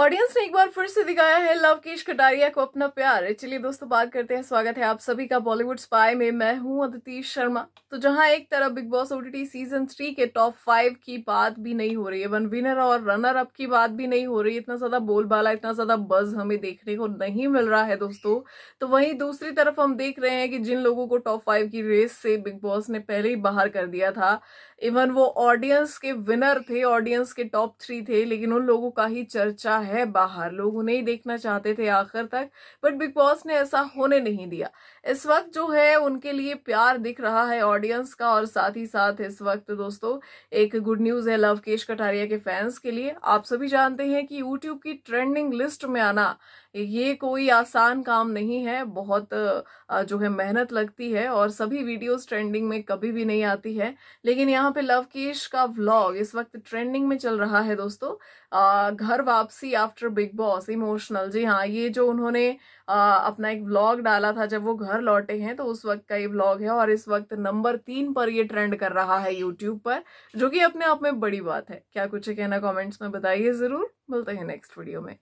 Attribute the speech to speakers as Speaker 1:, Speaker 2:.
Speaker 1: audience ने एक बार फिर से दिखाया है लव लवकेश कटारिया को अपना प्यार चलिए दोस्तों बात करते हैं स्वागत है आप सभी का बॉलीवुड स्पाई में मैं हूं अदिति शर्मा तो जहां एक तरफ Bigg Boss OTT season three के टॉप फाइव की बात भी नहीं हो रही है वन विनर और रनर अप की बात भी नहीं हो रही इतना ज्यादा बोलबाला इतना ज्यादा बज हमें देखने को नहीं मिल रहा है दोस्तों तो वहीं दूसरी तरफ हम देख रहे हैं कि जिन लोगों को टॉप फाइव की रेस से बिग बॉस ने पहले ही बाहर कर दिया था इवन वो ऑडियंस के विनर थे ऑडियंस के टॉप थ्री थे लेकिन उन लोगों का ही चर्चा है है बाहर लोग उन्हें ही देखना चाहते थे आखिर तक बट बिग बॉस ने ऐसा होने नहीं दिया इस वक्त जो है उनके लिए प्यार दिख रहा है ऑडियंस का और साथ ही साथ इस वक्त दोस्तों एक गुड न्यूज है लवकेश कटारिया के फैंस के लिए आप सभी जानते हैं कि यूट्यूब की ट्रेंडिंग लिस्ट में आना ये कोई आसान काम नहीं है बहुत जो है मेहनत लगती है और सभी वीडियोस ट्रेंडिंग में कभी भी नहीं आती है लेकिन यहाँ पे लवकेश का व्लॉग इस वक्त ट्रेंडिंग में चल रहा है दोस्तों घर वापसी आफ्टर बिग बॉस इमोशनल जी हाँ ये जो उन्होंने आ, अपना एक ब्लॉग डाला था जब वो घर लौटे हैं तो उस वक्त का ये ब्लॉग है और इस वक्त नंबर तीन पर ये ट्रेंड कर रहा है यूट्यूब पर जो कि अपने आप में बड़ी बात है क्या कुछ कहना कॉमेंट्स में बताइए ज़रूर मिलते हैं नेक्स्ट वीडियो में